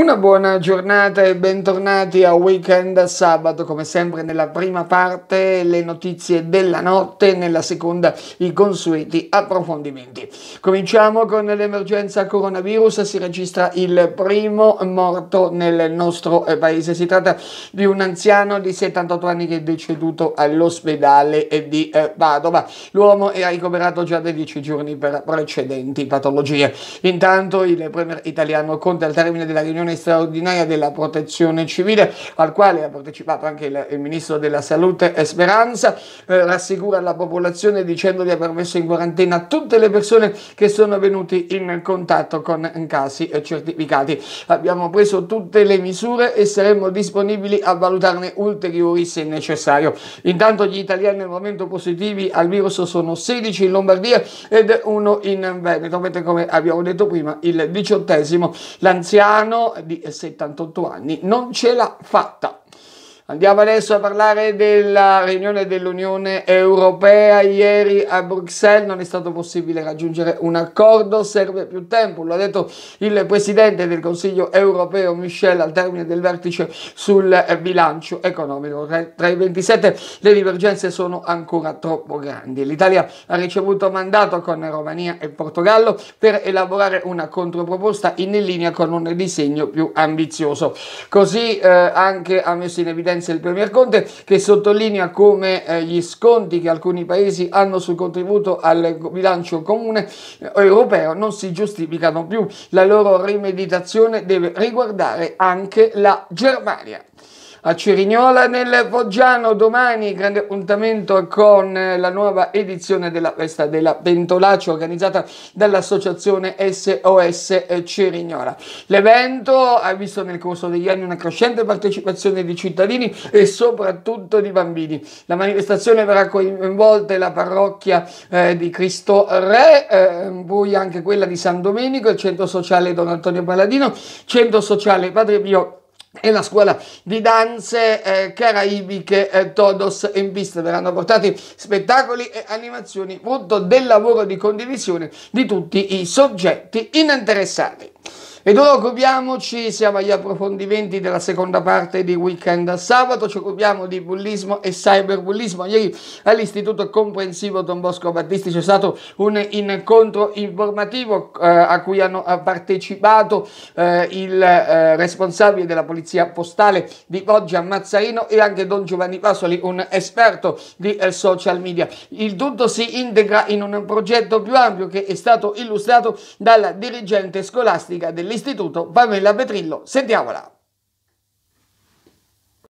Una buona giornata e bentornati a Weekend Sabato, come sempre nella prima parte le notizie della notte, nella seconda i consueti approfondimenti. Cominciamo con l'emergenza coronavirus, si registra il primo morto nel nostro eh, paese, si tratta di un anziano di 78 anni che è deceduto all'ospedale eh, di eh, Padova. L'uomo è ricoverato già da 10 giorni per precedenti patologie. Intanto il premier italiano Conte al termine della riunione commissione straordinaria della protezione civile al quale ha partecipato anche il, il ministro della salute Esperanza, eh, rassicura la popolazione dicendo di aver messo in quarantena tutte le persone che sono venuti in contatto con casi certificati. Abbiamo preso tutte le misure e saremmo disponibili a valutarne ulteriori se necessario. Intanto gli italiani al momento positivi al virus sono 16 in Lombardia ed uno in Veneto, mentre come abbiamo detto prima il diciottesimo, l'anziano di 78 anni non ce l'ha fatta. Andiamo adesso a parlare della riunione dell'Unione Europea. Ieri a Bruxelles non è stato possibile raggiungere un accordo, serve più tempo, lo ha detto il Presidente del Consiglio Europeo Michel al termine del vertice sul bilancio economico. Tra i 27 le divergenze sono ancora troppo grandi. L'Italia ha ricevuto mandato con Romania e Portogallo per elaborare una controproposta in linea con un disegno più ambizioso. Così eh, anche ha messo in evidenza conferenze del Premier Conte che sottolinea come eh, gli sconti che alcuni paesi hanno sul contributo al bilancio comune eh, europeo non si giustificano più. La loro rimeditazione deve riguardare anche la Germania a Cerignola nel Foggiano domani grande appuntamento con la nuova edizione della festa della Pentolaccia organizzata dall'associazione SOS Cerignola. L'evento ha visto nel corso degli anni una crescente partecipazione di cittadini e soprattutto di bambini. La manifestazione verrà coinvolta la parrocchia eh, di Cristo Re, eh, poi anche quella di San Domenico, il centro sociale Don Antonio Palladino, centro sociale Padre Pio e la scuola di danze eh, caraibiche eh, Todos in pista verranno portati spettacoli e animazioni frutto del lavoro di condivisione di tutti i soggetti interessati. Ed ora occupiamoci, siamo agli approfondimenti della seconda parte di Weekend Sabato, ci occupiamo di bullismo e cyberbullismo. Ieri all'Istituto Comprensivo Don Bosco Battisti c'è stato un incontro informativo eh, a cui hanno eh, partecipato eh, il eh, responsabile della Polizia Postale di Foggia Mazzarino e anche Don Giovanni Pasoli, un esperto di eh, social media. Il tutto si integra in un progetto più ampio che è stato illustrato dalla dirigente scolastica del dell'istituto Pamela Petrillo. Sentiamola.